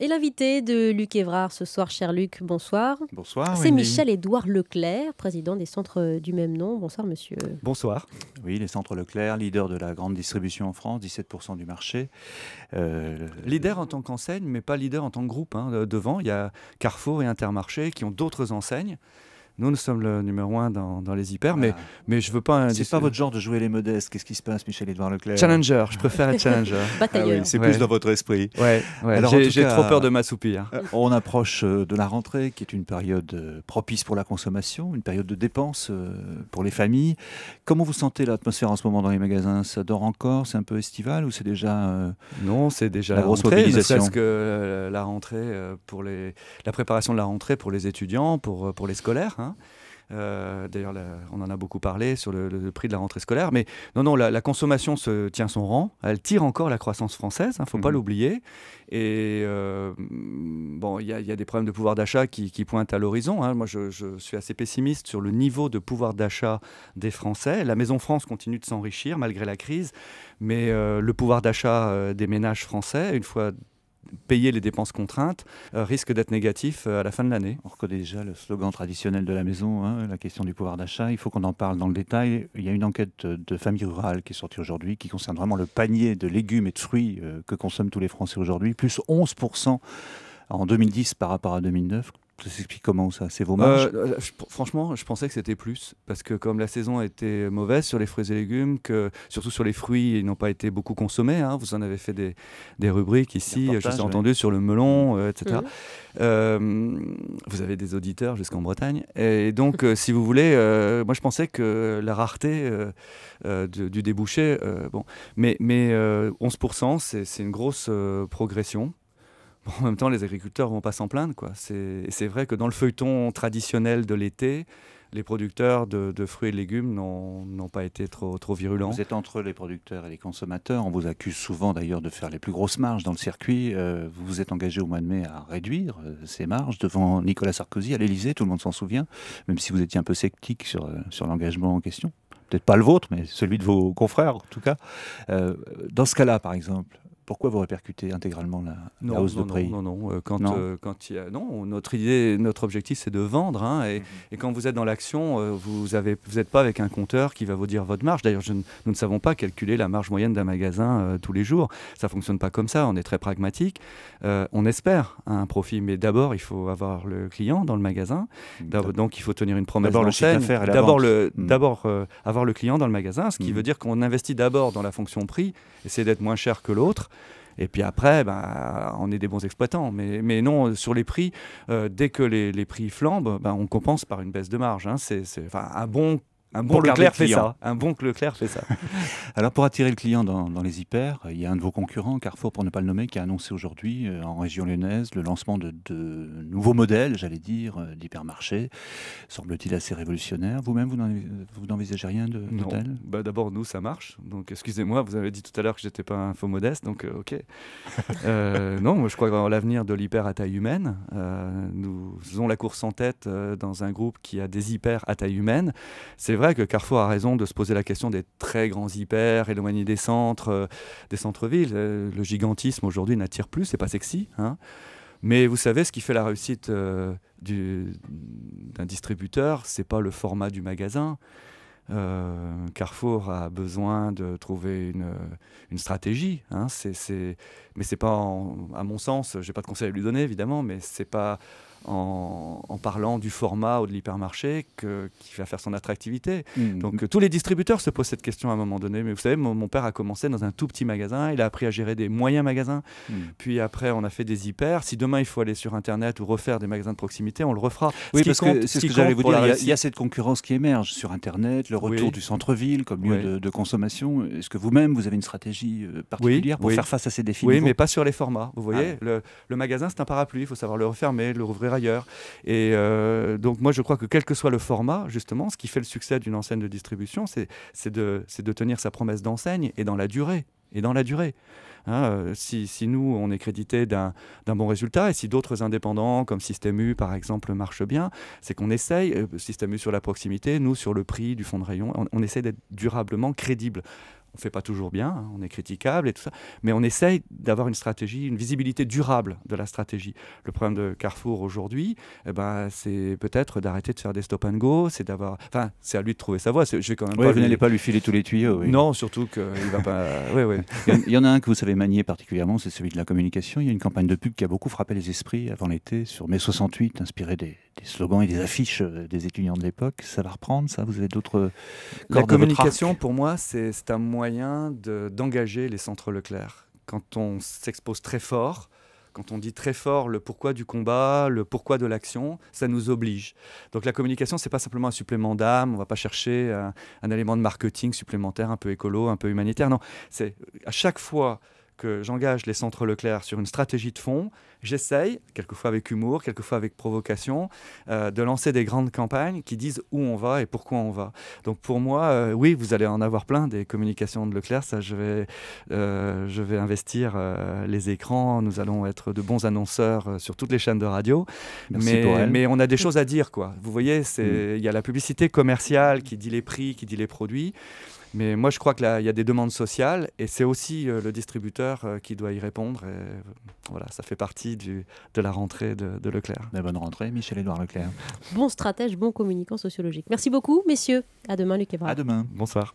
Et l'invité de Luc Évrard ce soir, cher Luc, bonsoir. Bonsoir. C'est Michel-Édouard Leclerc, président des centres euh, du même nom. Bonsoir, monsieur. Bonsoir. Oui, les centres Leclerc, leader de la grande distribution en France, 17% du marché. Euh, leader en tant qu'enseigne, mais pas leader en tant que groupe. Hein, devant, il y a Carrefour et Intermarché qui ont d'autres enseignes. Nous, nous sommes le numéro un dans, les hyper, ah. mais, mais je veux pas. C'est pas votre genre de jouer les modestes. Qu'est-ce qui se passe, michel Edouard Leclerc Challenger, je préfère être challenger. ah c'est plus dans votre esprit. Ouais, J'ai trop peur de m'assoupir. Hein. Euh, on approche euh, de la rentrée, qui est une période euh, propice pour la consommation, une période de dépenses pour les familles. Comment vous sentez l'atmosphère en ce moment dans les magasins Ça dort encore C'est un peu estival ou c'est déjà. non, c'est déjà la grosse rentrée, mobilisation. que la rentrée pour les. La préparation de la rentrée pour les étudiants, pour, pour les scolaires. Hein. Euh, d'ailleurs, on en a beaucoup parlé sur le, prix de la rentrée scolaire. Mais non, non, la, consommation se tient son rang. Elle tire encore la croissance française, il hein, ne faut pas mhm. l'oublier. Et euh, bon, il y, a des problèmes de pouvoir d'achat qui, pointent à l'horizon. Hein. Moi, je, suis assez pessimiste sur le niveau de pouvoir d'achat des Français. La Maison France continue de s'enrichir malgré la crise. Mais euh, le pouvoir d'achat des ménages français, une fois payer les dépenses contraintes euh, risque d'être négatif euh, à la fin de l'année. On reconnaît déjà le slogan traditionnel de la maison, hein, la question du pouvoir d'achat. Il faut qu'on en parle dans le détail. Il y a une enquête de Famille Rurale qui est sortie aujourd'hui qui concerne vraiment le panier de légumes et de fruits euh, que consomment tous les Français aujourd'hui, plus 11% en 2010 par rapport à 2009, ça s'explique comment ça C'est vos euh, euh, Franchement, je pensais que c'était plus, parce que comme la saison a été mauvaise sur les fruits et légumes, que surtout sur les fruits, ils n'ont pas été beaucoup consommés. Hein. vous en avez fait des, rubriques ici, je entendu sur le melon, mm. euh, etc. Mm. vous avez des auditeurs jusqu'en Bretagne. Et donc, si vous voulez, moi je pensais que la rareté du, débouché, bon, mais, mais 11%, c'est une grosse progression. en même temps, les agriculteurs vont pas s'en plaindre. Quoi. C'est, vrai que dans le feuilleton traditionnel de l'été, les producteurs de, fruits et légumes n'ont, pas été trop, trop virulents. Vous êtes entre les producteurs et les consommateurs. On vous accuse souvent d'ailleurs de faire les plus grosses marges dans le circuit. Euh, vous vous êtes engagé au mois de mai à réduire euh, ces marges devant Nicolas Sarkozy à l'Elysée, tout le monde s'en souvient, même si vous étiez un peu sceptique euh, sur, l'engagement en question. Peut-être pas le vôtre, mais celui de vos confrères en tout cas. dans ce cas-là, par exemple, pourquoi vous répercutez intégralement la, hausse de prix Non, non, euh, non. Euh, quand, y a, non, notre idée, notre objectif, c'est de vendre. Hein, et, mhm. quand vous êtes dans l'action, euh, vous n'êtes vous pas avec un compteur qui va vous dire votre marge. D'ailleurs, nous ne savons pas calculer la marge moyenne d'un magasin tous les jours. Ça ne fonctionne pas comme ça. On est très pragmatique. on espère un profit, mais d'abord, il faut avoir le client dans le magasin. Donc, il faut tenir une promesse D'abord le D'abord, mhm. d'abord avoir le client dans le magasin, ce qui mhm. veut dire qu'on investit d'abord dans la fonction prix, essayer d'être moins cher que l'autre et puis après, ben, on est des bons exploitants. Mais, non, sur les prix, euh, dès que les, prix flambent, ben, on compense par une baisse de marge. Hein. C'est, un bon un bon Leclerc fait ça. Un bon fait ça. Alors pour attirer le client dans, les hyper, il y a un de vos concurrents, Carrefour pour ne pas le nommer, qui a annoncé aujourd'hui euh, en région lyonnaise le lancement de, nouveaux modèles, j'allais dire, d'hypermarché. Euh, d'hypermarchés, semble-t-il assez révolutionnaire. Vous-même, vous, n'envisagez rien de non. tel bah, D'abord, nous, ça marche. Donc excusez-moi, vous avez dit tout à l'heure que j'étais pas un faux modeste, donc euh, ok. non, moi, je crois que l'avenir de l'hyper à taille humaine, nous faisons la course en tête dans un groupe qui a des hyper à taille humaine. C'est vrai que Carrefour a raison de se poser la question des très grands hyper éloignés des centres, euh, des centres-villes. Euh, le gigantisme aujourd'hui n'attire plus, c'est pas sexy. Hein. Mais vous savez, ce qui fait la réussite euh, d'un distributeur, c'est pas le format du magasin. Carrefour a besoin de trouver une, stratégie. Hein. Mais c'est pas, à mon sens, j'ai pas de conseil à lui donner évidemment, mais c'est pas en, parlant du format ou de l'hypermarché qui va faire son attractivité. Hmm. Donc euh, tous les distributeurs se posent cette question à un moment donné. Mais vous savez, mon, père a commencé dans un tout petit magasin, il a appris à gérer des moyens magasins, hmm. puis après on a fait des hyper. Si demain il faut aller sur Internet ou refaire des magasins de proximité, on le refera. Oui, parce que c'est ce, que j'allais vous dire, il y, a, cette concurrence qui émerge sur Internet, le retour du centre-ville comme lieu de, consommation. Est-ce que vous-même, vous avez une stratégie euh, particulière pour faire face à ces défis Oui, mais pas sur les formats. Vous voyez, ah le, le magasin, c'est un parapluie, il faut savoir le refermer, le rouvrir ailleurs. Et euh, donc moi, je crois que quel que soit le format, justement, ce qui fait le succès d'une enseigne de distribution, c'est de, tenir sa promesse d'enseigne et dans la durée et dans la durée. Hein, euh, si, nous, on est crédité d'un bon résultat, et si d'autres indépendants, comme Système U, par exemple, marchent bien, c'est qu'on essaye, euh, Système U sur la proximité, nous sur le prix du fond de rayon, on, on essaye d'être durablement crédible on ne fait pas toujours bien, hein, on est critiquable et tout ça, mais on essaye d'avoir une stratégie, une visibilité durable de la stratégie. Le problème de Carrefour aujourd'hui, eh ben, c'est peut-être d'arrêter de faire des stop and go, c'est d'avoir, enfin, c'est à lui de trouver sa voie. Je quand même pas vous n'allez pas lui filer tous les tuyaux. Non, surtout qu'il va pas. Il y en a un que vous savez manier particulièrement, c'est celui de la communication. Il y a une campagne de pub qui a beaucoup frappé les esprits avant l'été sur mai 68, inspirée des, slogans et des affiches des étudiants de l'époque. Ça va reprendre, ça Vous avez d'autres. La communication, pour moi, c'est un moyen moyen d'engager les centres Leclerc. Quand on s'expose très fort, quand on dit très fort le pourquoi du combat, le pourquoi de l'action, ça nous oblige. Donc la communication, c'est pas simplement un supplément d'âme, on va pas chercher euh, un, élément de marketing supplémentaire un peu écolo, un peu humanitaire. Non, c'est à chaque fois que j'engage les centres Leclerc sur une stratégie de fond, j'essaye, quelquefois avec humour, quelquefois avec provocation, euh, de lancer des grandes campagnes qui disent où on va et pourquoi on va. Donc pour moi, euh, oui, vous allez en avoir plein des communications de Leclerc. Ça, je vais, euh, je vais investir les écrans. Nous allons être de bons annonceurs sur toutes les chaînes de radio. mais, mais on a des choses à dire, quoi. Vous voyez, mm. il y a la publicité commerciale qui dit les prix, qui dit les produits. Mais moi, je crois qu'il y a des demandes sociales et c'est aussi le distributeur qui doit y répondre. Et, voilà, ça fait partie de la rentrée de, Leclerc. bonne rentrée, Michel-Édouard Leclerc. Bon stratège, bon communicant sociologique. Merci beaucoup, messieurs. À demain, Luc À demain. Bonsoir.